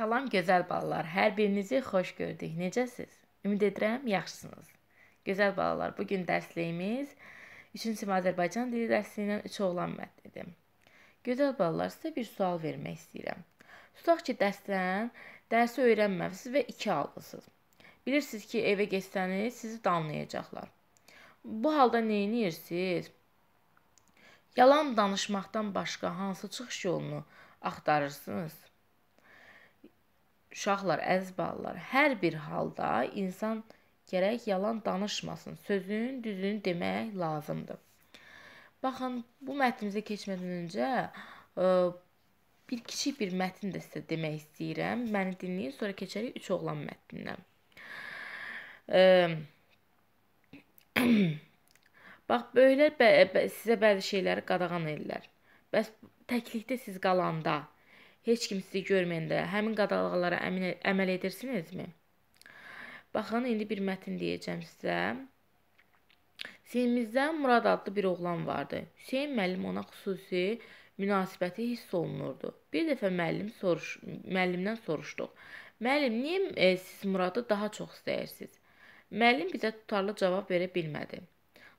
Salam gözəl balalar. Hər birinizi xoş gördük. Necəsiz? Ümid edirəm yaxşısınız. Gözəl balalar, bu gün dərsliyimiz 3-cü sinif Azərbaycan dili dərsliyindən 3 oğlan mətnidir. Gözəl balalar, sizə bir sual vermək istəyirəm. Tutaq ki, dərsdən dərsi öyrənməmisiniz və 2 aldınız. Bilirsiniz ki, evə getsəniz sizi danlayacaqlar. Bu halda nə edirsiniz? Yalan danışmaqdan başqa hansı çıxış yolunu axtarırsınız? uşaqlar, əziz balalar, hər bir halda insan gərək yalan danışmasın. Sözün düzünü demək lazımdır. Baxın, bu mətnimizə keçmədən öncə ə, e, bir kiçik bir mətn də sizə demək istəyirəm. Məni dinləyin, sonra keçərik 3 oğlan mətninə. E, bax, böyüklər bə bə sizə bəzi şeyləri qadağan edirlər. Bəs təklikdə siz qalanda, heç kim sizi görməyəndə həmin qadağalara əməl edirsinizmi? Baxın, indi bir mətn deyəcəm sizə. Sinimizdə Murad adlı bir oğlan vardı. Hüseyn müəllim ona xüsusi münasibəti hiss olunurdu. Bir dəfə müəllim soruş müəllimdən soruşduq. Müəllim, niyə e, siz Muradı daha çox istəyirsiniz? Müəllim bizə tutarlı cavab verə bilmədi.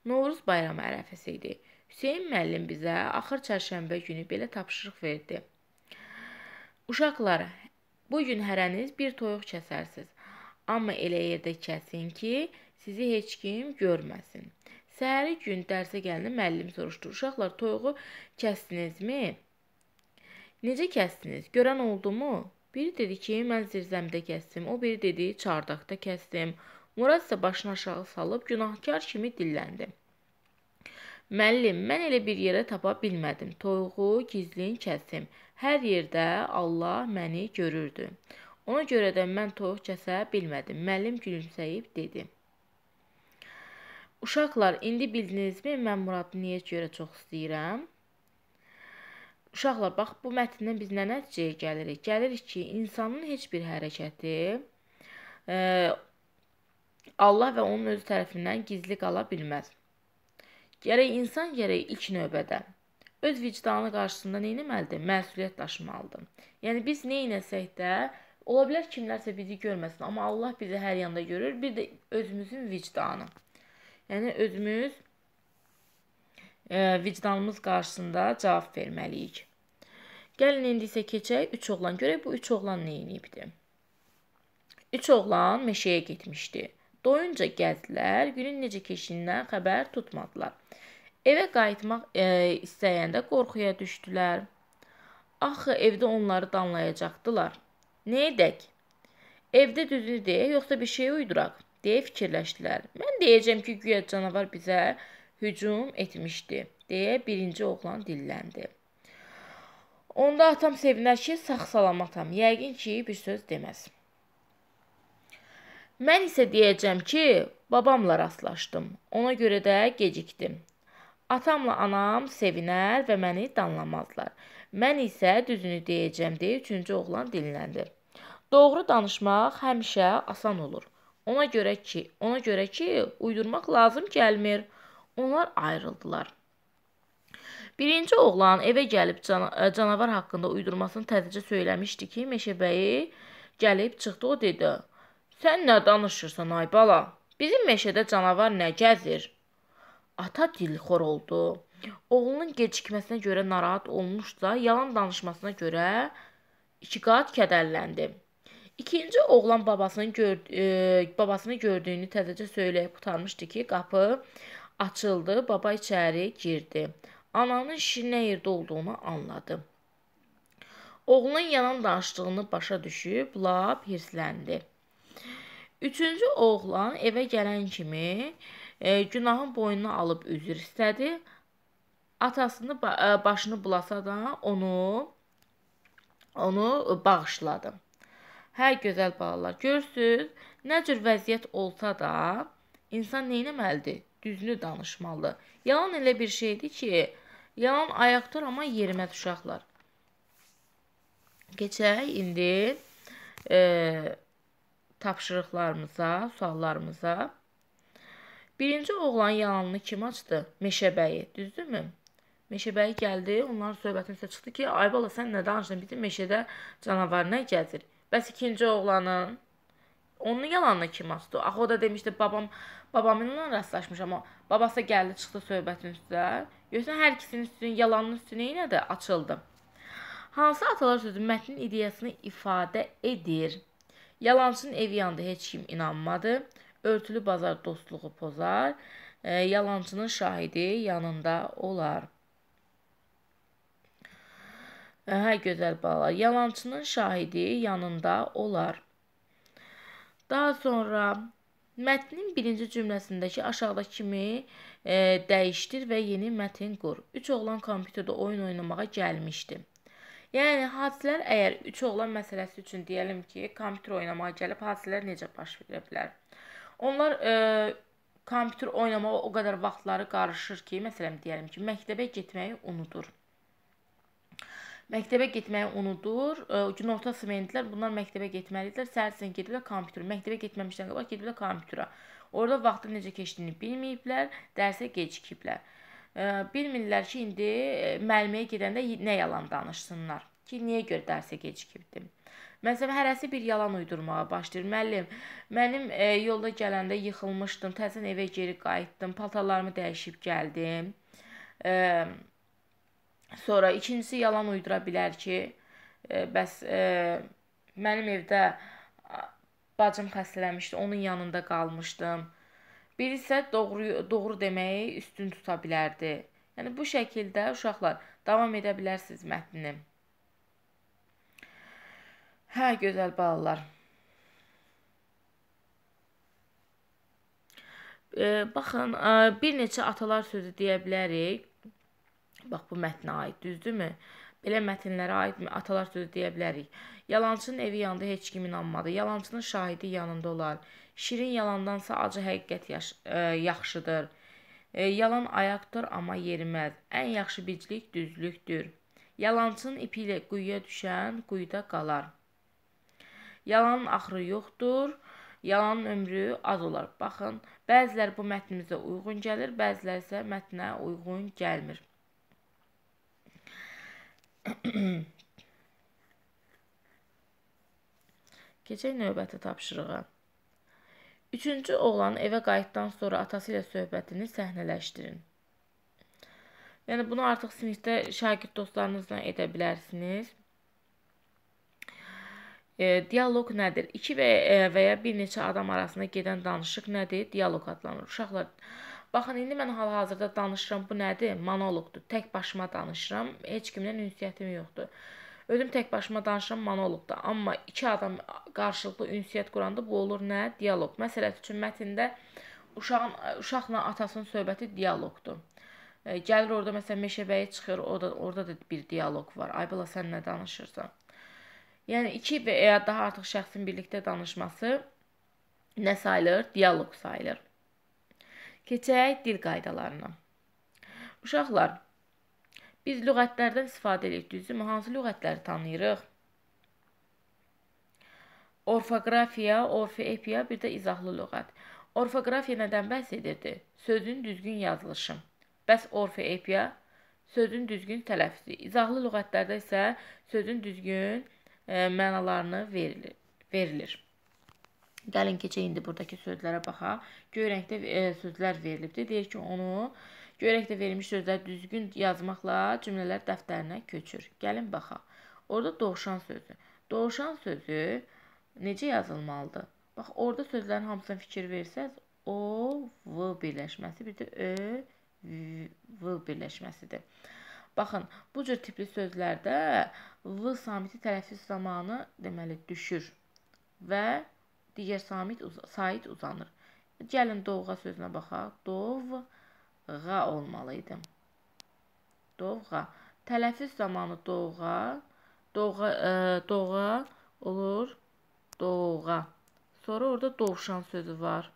Novruz bayramı ərəfəsi idi. Hüseyn müəllim bizə axır çərşənbə günü belə tapşırıq verdi. Uşaqlar, bu gün hərəniz bir toyuq kəsərsiz. Amma elə yerdə kəsin ki, sizi heç kim görməsin. Səhəri gün dərsə gələn müəllim soruşdu: "Uşaqlar, toyuğu kəsdinizmi? Necə kəsdiniz? Görən oldumu?" Biri dedi ki, mən zirzəmdə kəsdim. O biri dedi, çardaqda kəsdim. Murad isə başını aşağı salıb günahkar kimi dilləndi. Müəllim, mən elə bir yerə tapa bilmədim. Toyuğu gizlin kəsdim. Hər yerdə Allah məni görürdü. Ona görə də mən toyuq kəsə bilmədim. Müəllim gülümsəyib dedi: Uşaqlar, indi bildinizmi mən Muradı niyə görə çox istəyirəm? Uşaqlar, bax bu mətndən biz nə nəticəyə gəlirik? Gəlirik ki, insanın heç bir hərəkəti e, Allah və onun özü tərəfindən gizli qala bilməz. Gərək insan gərək ilk növbədə öz vicdanı qarşısında nə etməlidir? Məsuliyyət daşımalıdır. Yəni biz nə etsək də, ola bilər kimlərsə bizi görməsin, amma Allah bizi hər yanda görür. Bir də özümüzün vicdanı. Yəni özümüz e, vicdanımız qarşısında cavab verməliyik. Gəlin indi isə keçək 3 oğlan görək bu 3 oğlan nə edibdi. 3 oğlan meşəyə getmişdi. Doyunca gəzdilər, günün necə keçdiyindən xəbər tutmadılar. Evə qayıtmaq e, istəyəndə qorxuya düşdülər. Axı evdə onları danlayacaqdılar. Nə edək? Evdə düzünü deyə, yoxsa bir şey uyduraq, deyə fikirləşdilər. Mən deyəcəm ki, guya canavar bizə hücum etmişdi, deyə birinci oğlan dilləndi. Onda atam sevinər ki, sağ-salamatam. Yəqin ki, bir söz deməz. Mən isə deyəcəm ki, babamla rastlaşdım. Ona görə də gecikdim, Atamla anam sevinər və məni danlamazlar. Mən isə düzünü deyəcəm deyə üçüncü oğlan dinləndi. Doğru danışmaq həmişə asan olur. Ona görə ki, ona görə ki, uydurmaq lazım gəlmir. Onlar ayrıldılar. Birinci oğlan evə gəlib can e, canavar haqqında uydurmasını təzəcə söyləmişdi ki, meşəbəyi gəlib çıxdı o dedi: "Sən nə danışırsan ay bala? Bizim meşədə canavar nə gəzir?" Ata dilxor oldu. Oğlunun gecikməsinə görə narahat olmuşsa, yalan danışmasına görə iki qat kədərləndi. İkinci oğlan babasının gör e, babasını gördüyünü təzəcə söyləyib qutarmışdı ki, qapı açıldı, baba içəri girdi. Ananın işinin nə yerdə olduğunu anladı. Oğlun yalan danışdığını başa düşüb lap hirsləndi. Üçüncü oğlan evə gələn kimi e, günahın boynuna alıb üzr istədi. Atasını e, başını bulasa da onu onu bağışladı. Hə gözəl balalar, görürsüz, nə cür vəziyyət olsa da insan nə etməlidir? Düzünü danışmalı. Yalan elə bir şeydir ki, yalan ayaqdır amma yerimə düşaqlar. Keçək indi e, tapşırıqlarımıza, suallarımıza. Birinci oğlan yalanını kim açdı? Meşəbəyi, düzdürmü? Meşəbəyi gəldi, onların söhbətinə çıxdı ki, ay bala sən nə danışdın? Bizim meşədə canavar nə gəzir? Bəs ikinci oğlanın onun yalanına kim açdı? Axı o da demişdi babam babamınla rastlaşmış amma babası gəldi çıxdı söhbətin üstə. Görsən hər ikisinin üstünün yalanının üstünə yenə açıldı. Hansı atalar sözü mətnin ideyasını ifadə edir? Yalançının evi yandı, heç kim inanmadı örtülü bazar dostluğu pozar, e, yalancının şahidi yanında olar. E, hə, gözəl balalar, yalançının şahidi yanında olar. Daha sonra mətnin birinci cümləsindəki aşağıdakı kimi e, dəyişdir və yeni mətn qur. Üç oğlan kompüterdə oyun oynamağa gəlmişdi. Yəni hadisələr əgər üç oğlan məsələsi üçün deyəlim ki, kompüter oynamağa gəlib hadisələr necə baş verə bilər? Onlar e, kompüter oynamağa o qədər vaxtları qarışır ki, məsələn deyəlim ki, məktəbə getməyi unudur. Məktəbə getməyi unudur. E, günorta smenitlər bunlar məktəbə getməlidirlər. Səhərsən gedirlər kompüterə. Məktəbə getməmişdən qabaq gedirlər kompüterə. Orada vaxtın necə keçdiyini bilməyiblər, dərsə gecikiblər. E, bilmirlər ki, indi e, müəlliməyə gedəndə nə yalan danışsınlar ki, niyə görə dərsə gecikibdim. Məsələn, hərəsi bir yalan uydurmağa başlayır. Müəllim, mənim e, yolda gələndə yıxılmışdım, təzən evə geri qayıtdım, paltarlarımı dəyişib gəldim. E, sonra ikincisi yalan uydura bilər ki, e, bəs e, mənim evdə bacım xəstələnmişdi, onun yanında qalmışdım. Bir isə doğru doğru deməyi üstün tuta bilərdi. Yəni bu şəkildə uşaqlar davam edə bilərsiniz mətnini. Hə, gözəl balalar. E, baxın, e, bir neçə atalar sözü deyə bilərik. Bax bu mətnə aid, düzdürmü? Belə mətnlərə aid atalar sözü deyə bilərik. Yalançının evi yanında heç kim inanmadı. Yalançının şahidi yanında olar. Şirin yalandansa acı həqiqət yaş e, yaxşıdır. E, yalan ayaqdır, amma yeriməz. Ən yaxşı biçlik düzlüktür. Yalançının ipi ilə quyuya düşən quyuda qalar. Yalanın axırı yoxdur. Yalanın ömrü az olar. Baxın, bəziləri bu mətnimizə uyğun gəlir, bəziləri isə mətnə uyğun gəlmir. Keçək növbəti tapşırığa. Üçüncü oğlanın evə qayıtdan sonra atası ilə söhbətini səhnələşdirin. Yəni bunu artıq sinifdə şagird dostlarınızla edə bilərsiniz. E, dialoq nədir? 2 və e, və ya bir neçə adam arasında gedən danışıq nədir? Dialoq adlanır. Uşaqlar Baxın, indi mən hal-hazırda danışıram. Bu nədir? Monoloqdur. Tək başıma danışıram. Heç kimlə ünsiyyətim yoxdur. Özüm tək başıma danışıram monoloqda, amma iki adam qarşılıqlı ünsiyyət quranda bu olur nə? Dialoq. Məsələn üçün mətndə uşağın uşaqla atasının söhbəti dialoqdur. E, gəlir orada məsələn meşəbəyi çıxır, orada orada da bir dialoq var. Ay bala sən nə danışırsan? Yəni iki və ya daha artıq şəxsin birlikdə danışması nə sayılır? Dialoq sayılır. Keçək dil qaydalarına. Uşaqlar, biz lüğətlərdən istifadə edirik, düzdürmü? Hansı lüğətləri tanıyırıq? Orfoqrafiya, orfoepiya, bir də izahlı lüğət. Orfoqrafiya nədən bəhs edirdi? Sözün düzgün yazılışı. Bəs orfoepiya sözün düzgün tələffüzü. İzahlı lüğətlərdə isə sözün düzgün E, mənalarını verilir. verilir. Gəlin keçək indi buradakı sözlərə baxa. Göy rəngdə e, sözlər verilibdir. Deyir ki, onu göy rəngdə verilmiş sözlər düzgün yazmaqla cümlələr dəftərinə köçür. Gəlin baxaq. Orada doğuşan sözü. Doğuşan sözü necə yazılmalıdır? Bax, orada sözlərin hamısına fikir versəz, o, v birləşməsi, bir də ö, v birləşməsidir. Baxın, bu cür tipli sözlərdə l samiti tələffüz zamanı deməli düşür və digər samit uz sait uzanır. Gəlin dovğa sözünə baxaq. Dovğa olmalı idi. Dovğa. Tələffüz zamanı dovğa, dovğa, ə, e, dovğa olur dovğa. Sonra orada dovşan sözü var.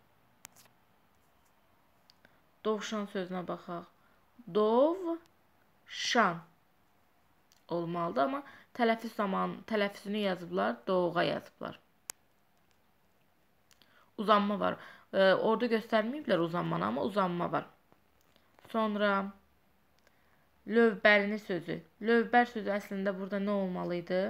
Dovşan sözünə baxaq. Dov Şan olmalıdır, amma tələffüz zamanı tələffüzünü yazıblar, doğuğa yazıblar. Uzanma var. E, orada göstərməyiblər uzanmanı, amma uzanma var. Sonra lövbərini sözü. Lövbər sözü əslində burada nə olmalı idi?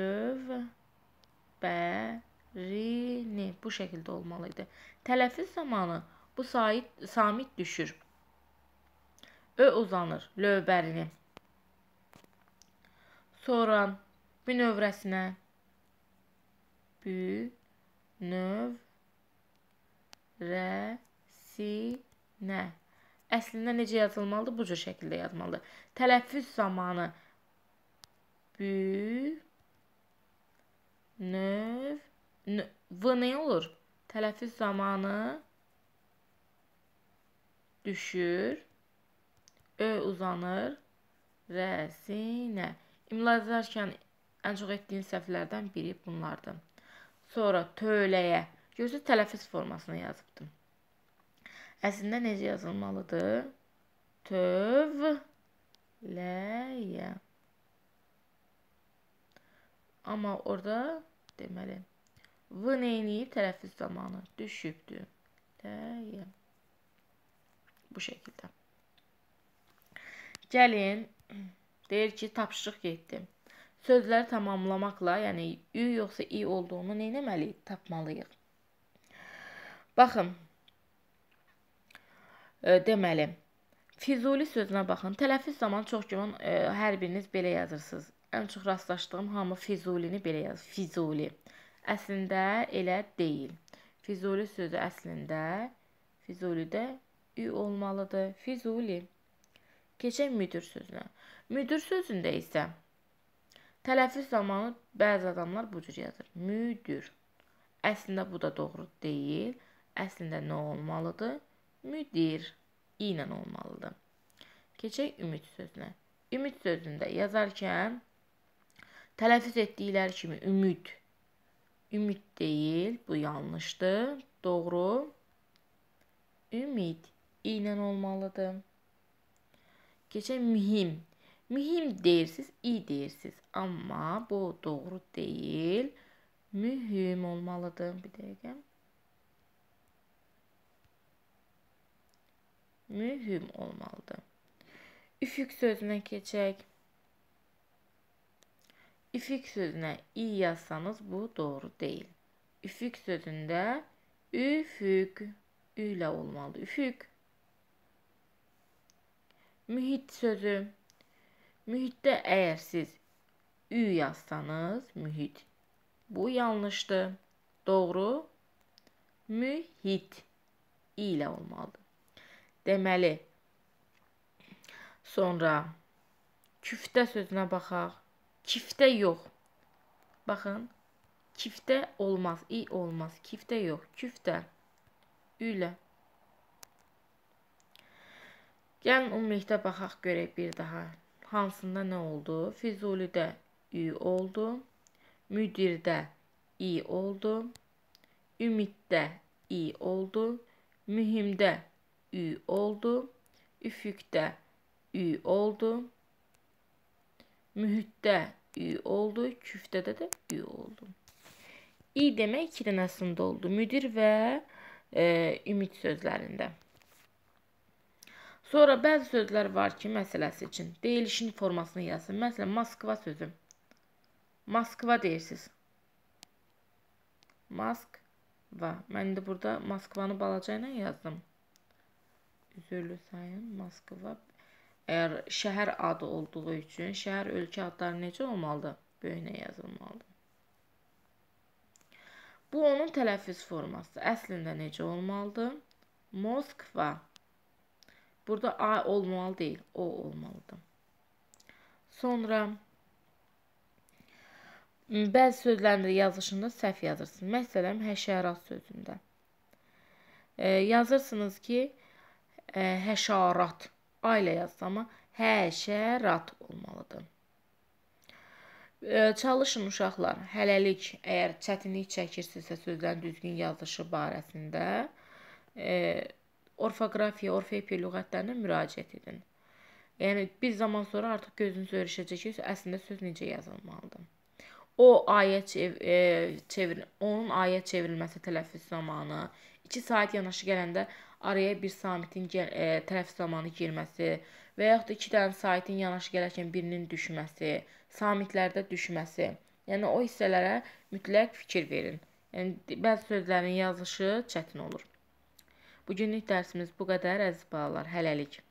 Lövbərini bu şəkildə olmalı idi. Tələffüz zamanı bu sayit, samit düşür. Ö uzanır lövbərli. Sonra binövrəsinə binövrəsinə Əslində necə yazılmalıdır? Bu cür şəkildə yazmalıdır. Tələffüz zamanı bü növ nö, v nə olur? Tələffüz zamanı düşür Ö uzanır rəsinə. İmla yazarkən ən çox etdiyin səhvlərdən biri bunlardır. Sonra tövləyə. Görürsüz tələffüz formasına yazıbdım. Əslində necə yazılmalıdır? Tövləyə. Amma orada deməli V neyini tələffüz zamanı düşübdür. Təyə. Bu şəkildə. Gəlin, deyir ki, tapışıq getdi. Sözləri tamamlamaqla, yəni ü yoxsa i olduğunu nə etməliyik? Tapmalıyıq. Baxın. E, deməli, Füzuli sözünə baxın. Tələffüz zamanı çox güman e, hər biriniz belə yazırsınız. Ən çox rastlaşdığım hamı Füzulini belə yazır. Füzuli. Əslində elə deyil. Füzuli sözü əslində Füzulidə ü olmalıdır. Füzuli. Keçək müdür sözünə. Müdür sözündə isə tələffüz zamanı bəzi adamlar bu cür yazır. Müdür. Əslində bu da doğru deyil. Əslində nə olmalıdır? Müdir i ilə olmalıdır. Keçək ümid sözünə. Ümid sözündə yazarkən tələffüz etdikləri kimi ümid Ümid deyil, bu yanlışdır. Doğru. Ümid ilə olmalıdır. Keçə mühim. Mühim deyirsiz, iyi deyirsiz. ama bu doğru değil. Mühim olmalıdır. Bir dəqiqə. Mühim olmalıdır. Üfük sözüne keçək. Üfük sözüne iyi yazsanız bu doğru deyil. Üfüq sözündə üfüq ü ilə olmalı. Üfük Mühit sözü. Mühitdə əgər siz ü yazsanız, mühit. Bu yanlışdır. Doğru mühit i ilə olmalıdır. Deməli sonra küftə sözünə baxaq. Kiftə yox. Baxın, kiftə olmaz, i olmaz. Kiftə yox, küftə. Ü ilə Gəlin ümumilikdə baxaq görək bir daha. Hansında nə oldu? Füzulidə ü oldu. Müdirdə i oldu. Ümiddə i oldu. Mühimdə ü oldu. Üfüqdə ü oldu. Mühitdə ü oldu. Küftədə də ü oldu. İ demək iki dənəsində oldu. Müdir və e, ümid sözlərində. Sonra bəzi sözlər var ki, məsələsi üçün deyilişin formasını yazın. Məsələn, Moskva sözü. Moskva deyirsiz. Moskva. Mən indi burada Moskvanı balaca ilə yazdım. Üzürlü sayın Moskva. Əgər şəhər adı olduğu üçün şəhər ölkə adları necə olmalıdır? Böyünə yazılmalıdır. Bu onun tələffüz forması. Əslində necə olmalıdır? Moskva. Moskva. Burada A olmalı deyil, O olmalıdır. Sonra hmm, bəzi sözlərin də yazılışında səhv yazırsınız. Məsələn, həşərat sözündə. E, yazırsınız ki, e, həşarat A ilə yazdı, amma həşərat olmalıdır. E, çalışın uşaqlar. Hələlik əgər çətinlik çəkirsinizsə sözlərin düzgün yazılışı barəsində, e, orfoqrafiya, orfepi lüğətlərinə müraciət edin. Yəni bir zaman sonra artıq gözünüz öyrəşəcək ki, əslində söz necə yazılmalıdır. O ayə çev e, çevir onun ayə çevrilməsi tələffüz zamanı 2 saat yanaşı gələndə araya bir samitin gəl, e, tələffüz zamanı girməsi və yaxud da 2 dənə samitin yanaşı gələrkən birinin düşməsi, samitlərdə düşməsi. Yəni o hissələrə mütləq fikir verin. Yəni bəzi sözlərin yazılışı çətin olur. Bugünlük dərsimiz bu qədər əziz balalar. Hələlik.